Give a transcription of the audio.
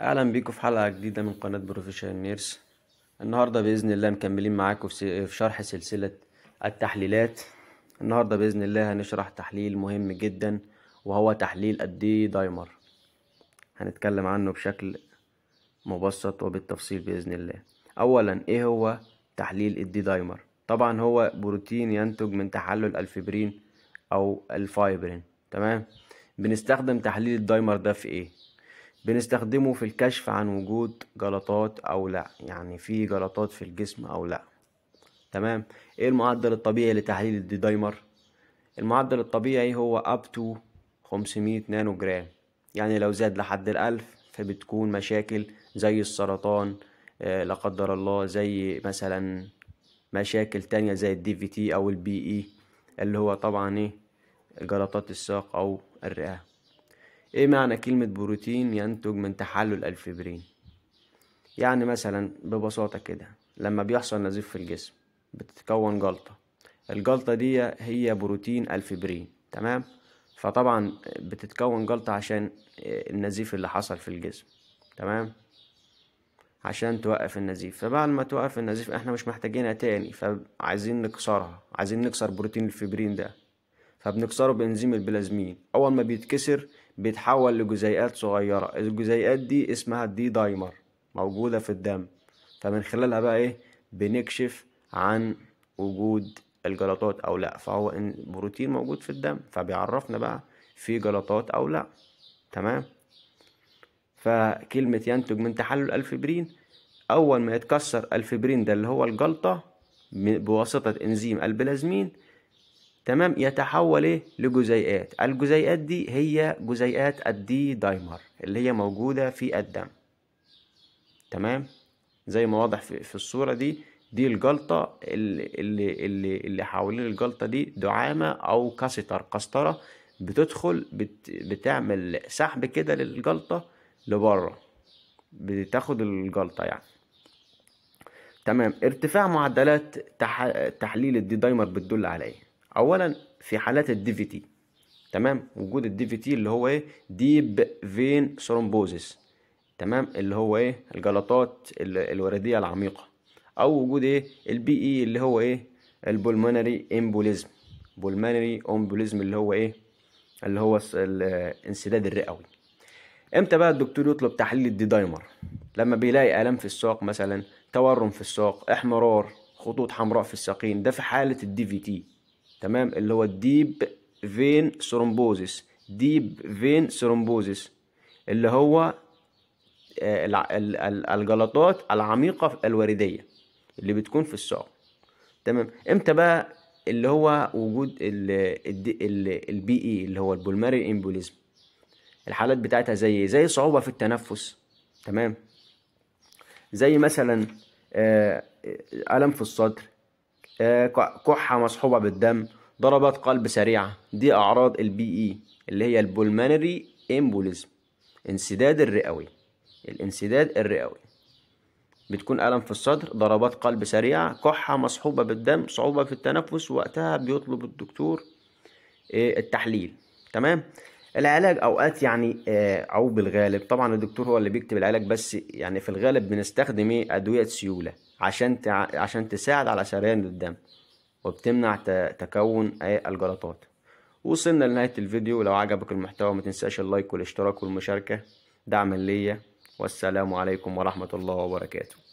اهلا بيكم في حلقه جديده من قناه بروفيشنال نيرس النهارده باذن الله مكملين معاكم في شرح سلسله التحليلات النهارده باذن الله هنشرح تحليل مهم جدا وهو تحليل الدي دايمر هنتكلم عنه بشكل مبسط وبالتفصيل باذن الله اولا ايه هو تحليل الدي دايمر طبعا هو بروتين ينتج من تحلل الفبرين او الفايبرين تمام بنستخدم تحليل الدايمر ده في ايه بنستخدمه في الكشف عن وجود جلطات او لا يعني في جلطات في الجسم او لا تمام ايه المعدل الطبيعي لتحليل الدي دايمر المعدل الطبيعي هو اب تو 500 نانو جرام يعني لو زاد لحد الألف فبتكون مشاكل زي السرطان آه، لا قدر الله زي مثلا مشاكل تانية زي الدي في تي أو البي إي e، اللي هو طبعا إيه جلطات الساق أو الرئة ايه معنى كلمة بروتين ينتج من تحلل الفبرين يعني مثلا ببساطة كده لما بيحصل نزيف في الجسم بتتكون جلطة الجلطة دي هي بروتين الفبرين تمام فطبعا بتتكون جلطة عشان النزيف اللي حصل في الجسم تمام عشان توقف النزيف فبعد ما توقف النزيف احنا مش محتاجينها تاني فعايزين نكسرها عايزين نكسر بروتين الفبرين ده فبنكسره بإنزيم البلازمين أول ما بيتكسر بيتحول لجزيئات صغيرة الجزيئات دي اسمها الدي دايمر موجودة في الدم فمن خلالها بقى إيه بنكشف عن وجود الجلطات أو لأ فهو إن بروتين موجود في الدم فبيعرفنا بقى في جلطات أو لأ تمام فكلمة ينتج من تحلل الفبرين أول ما يتكسر الفبرين ده اللي هو الجلطة بواسطة إنزيم البلازمين تمام يتحول ايه لجزيئات الجزيئات دي هي جزيئات الدي دايمر اللي هي موجودة في الدم تمام زي ما واضح في, الصورة دي دي الجلطة اللي, اللي, اللي, حوالين الجلطة دي دعامة أو كاستر قسطرة بتدخل بت بتعمل سحب كده للجلطة لبره بتاخد الجلطة يعني تمام ارتفاع معدلات تح... تحليل الدي دايمر بتدل على ايه اولا في حالات الدي في تي تمام وجود الدي في تي اللي هو ايه ديب فين ثرومبوزيس تمام اللي هو ايه الجلطات الورديه العميقه او وجود ايه البي اي e اللي هو ايه البولمونري امبوليزم بولمونري امبوليزم اللي هو ايه اللي هو الانسداد الرئوي امتى بقى الدكتور يطلب تحليل الدي دايمر لما بيلاقي الام في الساق مثلا تورم في الساق احمرار خطوط حمراء في الساقين ده في حاله الدي في تي تمام اللي هو الديب فين ثرومبوزيس ديب فين ثرومبوزيس اللي هو آه، الجلطات العميقة الوردية اللي بتكون في الساق تمام امتى بقى اللي هو وجود البي اي e اللي هو البولماري امبوليزم الحالات بتاعتها زي زي صعوبة في التنفس تمام زي مثلا آه، آه، ألم في الصدر آه، كحة مصحوبة بالدم ضربات قلب سريعة دي أعراض البي إي e اللي هي البولمانري إمبوليزم انسداد الرئوي الانسداد الرئوي بتكون ألم في الصدر ضربات قلب سريعة كحة مصحوبة بالدم صعوبة في التنفس وقتها بيطلب الدكتور آه، التحليل تمام العلاج اوقات يعني آه، او بالغالب طبعا الدكتور هو اللي بيكتب العلاج بس يعني في الغالب بنستخدم ايه ادويه سيوله عشان تع... عشان تساعد على سريان الدم وبتمنع ت... تكون الجلطات وصلنا لنهاية الفيديو لو عجبك المحتوى ما تنساش اللايك والاشتراك والمشاركة دعما ليا والسلام عليكم ورحمة الله وبركاته